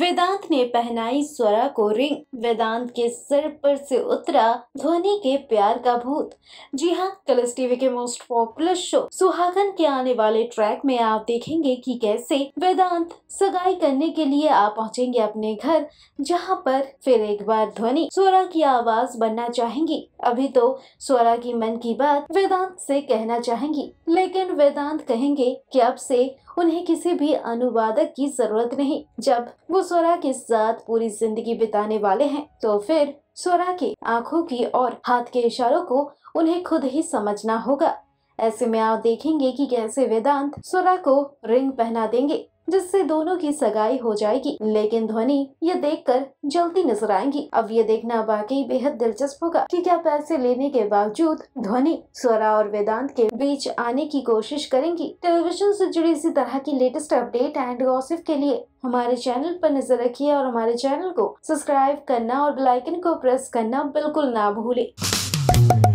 वेदांत ने पहनाई स्वरा को रिंग वेदांत के सिर पर से उतरा ध्वनि के प्यार का भूत जी हाँ कलर्स टीवी के मोस्ट पॉपुलर शो सुहागन के आने वाले ट्रैक में आप देखेंगे कि कैसे वेदांत सगाई करने के लिए आप पहुंचेंगे अपने घर जहाँ पर फिर एक बार ध्वनि स्वरा की आवाज बनना चाहेंगी अभी तो स्वरा की मन की बात वेदांत से कहना चाहेंगी लेकिन वेदांत कहेंगे कि अब से उन्हें किसी भी अनुवादक की जरूरत नहीं जब वो सोरा के साथ पूरी जिंदगी बिताने वाले हैं तो फिर स्वरा की आंखों की और हाथ के इशारों को उन्हें खुद ही समझना होगा ऐसे में आप देखेंगे कि कैसे वेदांत स्वरा को रिंग पहना देंगे जिससे दोनों की सगाई हो जाएगी लेकिन ध्वनि ये देखकर जल्दी नजर आएंगी अब ये देखना बाकी बेहद दिलचस्प होगा कि क्या पैसे लेने के बावजूद ध्वनि स्वरा और वेदांत के बीच आने की कोशिश करेंगी टेलीविजन से जुड़ी इसी तरह की लेटेस्ट अपडेट एंड गॉसिप के लिए हमारे चैनल पर नजर रखिए और हमारे चैनल को सब्सक्राइब करना और बेल आइकन को प्रेस करना बिल्कुल ना भूले